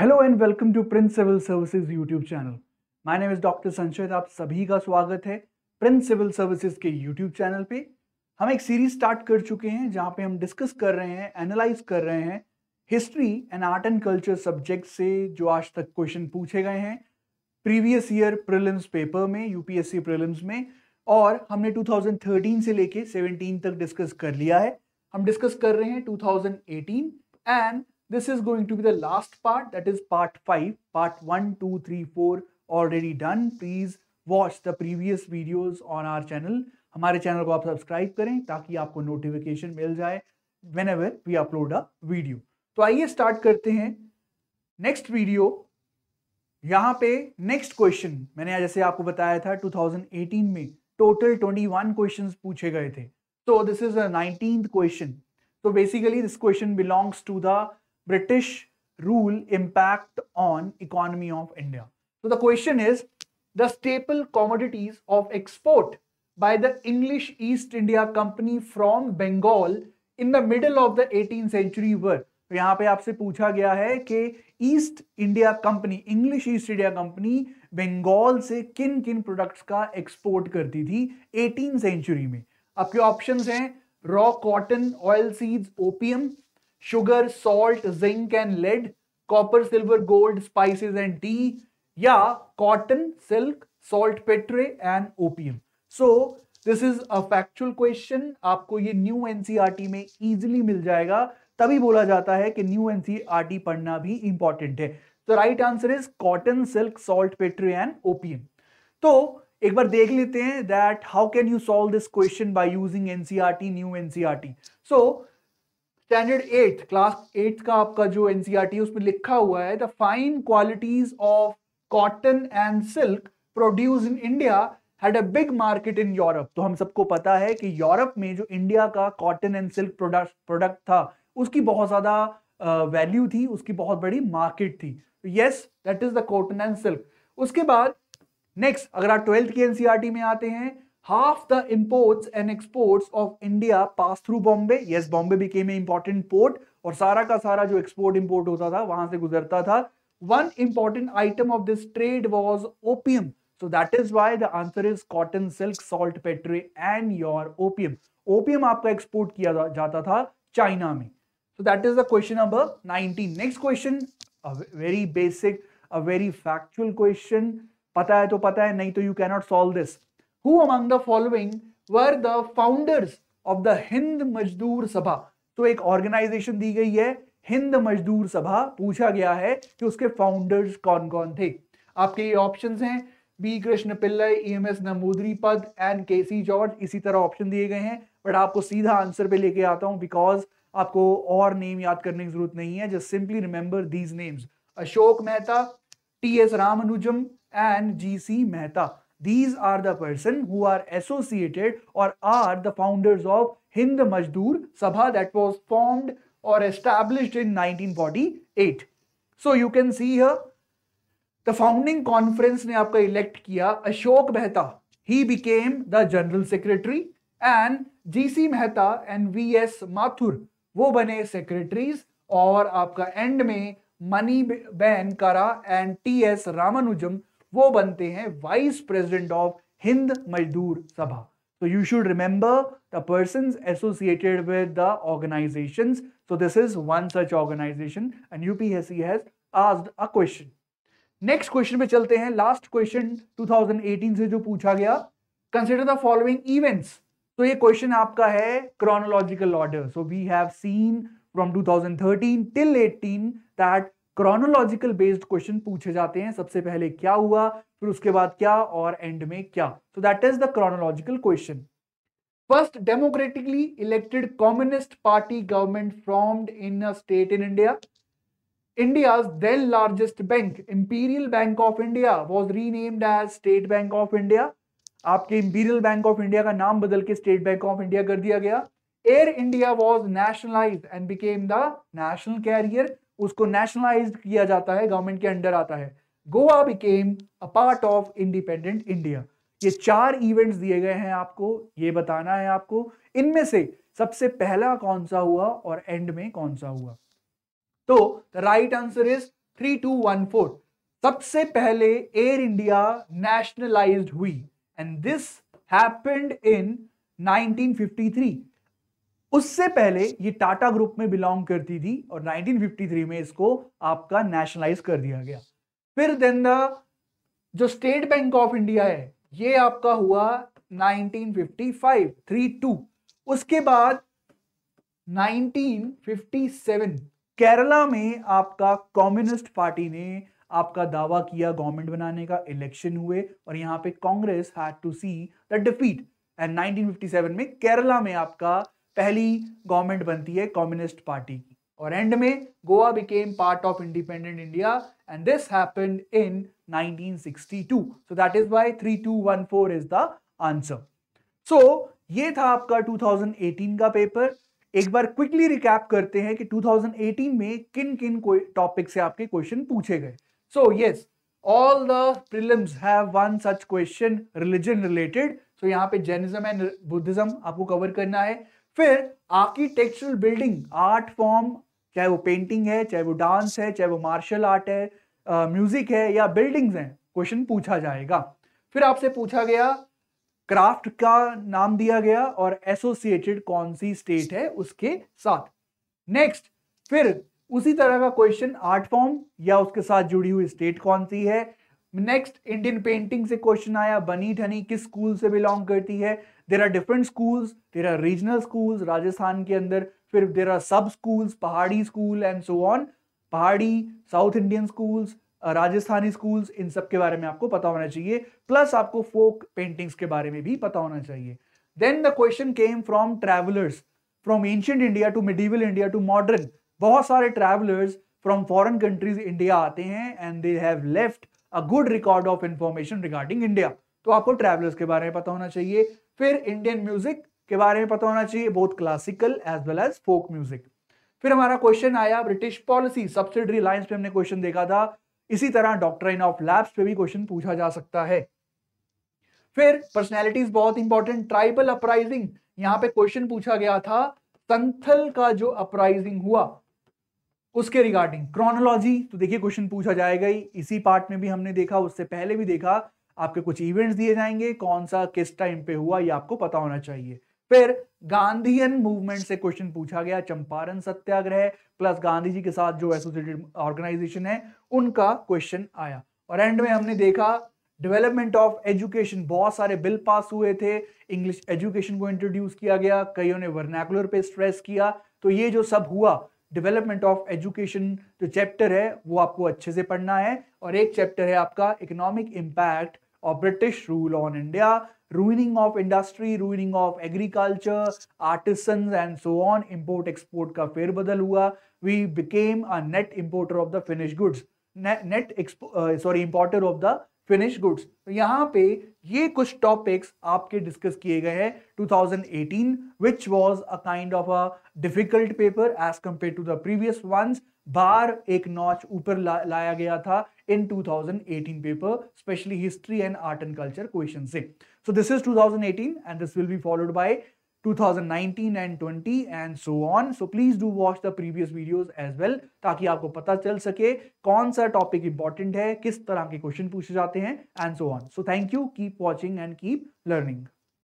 Hello and welcome to Prince Civil Services YouTube channel my name is doctor Sanshay आप सभी का स्वागत है प्रिंस सिविल सर्विसेज के यूट्यूब चैनल पे हम एक सीरीज स्टार्ट कर चुके हैं जहां पे हम डिस्कस कर रहे हैं एनालाइज कर रहे हैं history and art and culture subject से जो आज तक क्वेश्चन पूछे गए हैं प्रीवियस ईयर प्रिलिम्स पेपर में यूपीएससी प्रिलिम्स में और हमने 2013 से लेके 17 तक डिस्कस कर लिया है हम डिस्कस कर रहे हैं 2018 and This is going to be the last part that is part 5, part 1, 2, 3, 4 already done. Please watch the previous videos on our channel. हमारे चैनल को आप सब्सक्राइब करें ताकि आपको नोटिफिकेशन मिल जाए whenever we upload a video तो आइए स्टार्ट करते हैं नेक्स्ट वीडियो यहाँ पे नेक्स्ट क्वेश्चन मैंने जैसे आपको बताया था 2018 में टोटल 21 क्वेश्चंस पूछे गए थे तो this is a nineteen question तो basically this question belongs to the British rule impact on economy of India? So the question is the staple commodities of export by the English East India Company from Bengal in the middle of the 18th century were तो यहाँ पे आपसे पूछा गया है कि East India Company English East India Company Bengal से किन किन प्रोडक्ट्स का एक्सपोर्ट करती थी 18 सेंचुरी में आपके ऑप्शंस हैं raw cotton oil seeds opium sugar salt zinc and lead copper silver gold spices and tea या cotton silk saltpetre and opium so this is a factual question आपको ये new NCERT e में easily मिल जाएगा तभी बोला जाता है कि न्यू एनसीईआरटी e पढ़ना भी इंपॉर्टेंट है तो right answer is cotton silk saltpetre and opium तो एक बार देख लेते हैं that how can you solve this question by using NCERT new NCERT so standard eight class eight का आपका जो एनसीआर e उसमें लिखा हुआ है the fine qualities of cotton and silk produce in India had a big market in Europe तो हम सबको पता है कि यूरोप में जो इंडिया का cotton and silk product product था उसकी बहुत ज़्यादा वैल्यू थी उसकी बहुत बड़ी मार्केट थी तो yes that is the cotton and silk उसके बाद नेक्स्ट अगर आप ट्वेल्थ की एनसीईआरटी e में आते हैं half the imports and exports of India pass through Bombay Yes, Bombay became an important port और सारा का सारा जो एक्सपोर्ट इम्पोर्ट होता था वहां से गुजरता था one important item of this trade was opium so that is why the answer is cotton silk saltpetre and your opium opium आपका एक्सपोर्ट किया जाता था चाइना में so that is the question number 19 next question very basic a very factual question पता है तो पता है नहीं तो you cannot solve this who among the following were the founders of the Hind Mazdoor Sabha? तो एक ऑर्गेनाइजेशन दी गई है हिंद मजदूर सभा पूछा गया है कि उसके फाउंडर्स कौन कौन थे आपके ये ऑप्शन हैं B Krishna Pillai E M S Namboodiripad and के सी जॉर्ज इसी तरह ऑप्शन दिए गए हैं बट आपको सीधा आंसर पे लेके आता हूँ बिकॉज आपको और नेम याद करने की जरूरत नहीं है just simply remember these names Ashok Mehta T S Ramanujam and G C Mehta these are the who are associated और are the founders of Hind Mazdoor Sabha that was formed और established in 1948 so you can see the founding conference ने आपका elect किया Ashok Mehta he became the general secretary and G C Mehta and V S Mathur वो बने secretaries और आपका and में मनी बैन करा एंड टी एस रामानुजम वो बनते हैं vice president of Hind Mazdoor Sabha so you should remember the person associated with the organisation so this is one such organisation and UPSC has asked a question next question पे चलते हैं लास्ट क्वेश्चन 2018 से जो पूछा गया कंसिडर द फॉलोइंग इवेंट्स तो ये question आपका है chronological order so we have seen from 2013 till 18 that chronological based question पूछे जाते हैं सबसे पहले क्या हुआ फिर उसके बाद क्या और एंड में क्या so that is the chronological question first democratically elected communist party government formed in a state in India India's then largest bank, Imperial Bank of India, was renamed as State Bank of India. आपके imperial bank of India का नाम बदल के state bank of India कर दिया गया air India was nationalise and became the national carrier उसको nationalise किया जाता है गवर्नमेंट के अंडर आता है Goa became a part of independent India ये चार इवेंट्स दिए गए हैं आपको ये बताना है आपको इनमें से सबसे पहला कौन सा हुआ और एंड में कौन सा हुआ तो right answer is three two one four सबसे पहले एयर इंडिया नेशनलाइज्ड हुई एंड दिस हैपेंड इन 1953 उससे पहले ये टाटा ग्रुप में बिलोंग करती थी और 1953 में इसको आपका नेशनलाइज कर दिया गया फिर देन द जो स्टेट बैंक ऑफ इंडिया है ये आपका हुआ 1955 32 उसके बाद 1957 केरला में आपका कम्युनिस्ट पार्टी ने आपका दावा किया गवर्नमेंट बनाने का इलेक्शन हुए और यहां पे Congress had to see the defeat and 1957 में केरला में आपका पहली गवर्नमेंट बनती है कम्युनिस्ट पार्टी की और एंड में Goa became part of independent India and this happen in 1962 so that is why 3214 is the answer so ये था आपका 2018 का पेपर एक बार क्विकली रिकैप करते हैं कि 2018 में किन किन टॉपिक से आपके क्वेश्चन पूछे गए so yes all the prelims have one such question religion related so यहाँ पे जैनिज्म एंड बुद्धिज्म आपको कवर करना है फिर आर्किटेक्चरल बिल्डिंग आर्ट फॉर्म चाहे वो पेंटिंग है चाहे वो डांस है चाहे वो मार्शल आर्ट है म्यूजिक है या बिल्डिंग्स हैं क्वेश्चन पूछा जाएगा फिर आपसे पूछा गया क्राफ्ट का नाम दिया गया और एसोसिएटेड कौन सी स्टेट है उसके साथ नेक्स्ट फिर उसी तरह का क्वेश्चन आर्ट फॉर्म या उसके साथ जुड़ी हुई स्टेट कौन सी है नेक्स्ट इंडियन पेंटिंग से क्वेश्चन आया बनी ठनी किस स्कूल से बिलोंग करती है there are different schools there are regional schools Rajasthan के अंदर फिर there are sub schools Pahari school and so on Pahari south Indian schools Rajasthani schools इन सब के बारे में आपको पता होना चाहिए प्लस आपको फोक पेंटिंग्स के बारे में भी पता होना चाहिए then the question came from travellers from ancient India to medieval India to modern बहुत सारे travellers from foreign countries India आते हैं and they have left a good record of information regarding India तो आपको ट्रैवलर्स के बारे में पता होना चाहिए फिर इंडियन म्यूजिक के बारे में पता होना चाहिए बहुत classical as well as folk music फिर हमारा क्वेश्चन आया ब्रिटिश पॉलिसी सब्सिडरी लाइन पे हमने क्वेश्चन देखा था इसी तरह डॉक्ट्राइन ऑफ लैब्स पे भी क्वेश्चन पूछा जा सकता है फिर पर्सनैलिटीज बहुत इंपॉर्टेंट ट्राइबल अपराइजिंग यहाँ पे क्वेश्चन पूछा गया था संथल का जो अपराइजिंग हुआ उसके रिगार्डिंग क्रोनोलॉजी तो देखिए क्वेश्चन पूछा जाएगा ही इसी पार्ट में भी हमने देखा उससे पहले भी देखा आपके कुछ इवेंट्स दिए जाएंगे कौन सा किस टाइम पे हुआ ये आपको पता होना चाहिए फिर गांधीयन मूवमेंट से क्वेश्चन पूछा गया चंपारण सत्याग्रह प्लस गांधी जी के साथ जो एसोसिएटेड ऑर्गेनाइजेशन है उनका क्वेश्चन आया और एंड में हमने देखा डेवलपमेंट ऑफ एजुकेशन बहुत सारे बिल पास हुए थे इंग्लिश एजुकेशन को इंट्रोड्यूस किया गया कईयों ने वर्नैकुलर पे स्ट्रेस किया तो ये जो सब हुआ डेवलपमेंट ऑफ एजुकेशन जो चैप्टर है वो आपको अच्छे से पढ़ना है और एक चैप्टर है आपका economic impact of British rule on India, ruining of industry, ruining of agriculture, artisans and so on, import-export ka फेर badal hua, we became a net importer of the finished goods, net, net expo, uh, sorry, importer of the finish goods तो यहाँ पे ये कुछ topics आपके discuss किए गए हैं 2018 which was a kind of a difficult paper as compare to the previous ones बार एक नॉच ऊपर ला, लाया गया था इन 2018 paper specially history and art and culture question से so this is 2018 and this will be followed by 2019 and 20 and so on so please do watch the previous videos as well ताकि आपको पता चल सके कौन सा टॉपिक इंपॉर्टेंट है किस तरह के क्वेश्चन पूछे जाते हैं and so on so thank you keep watching and keep learning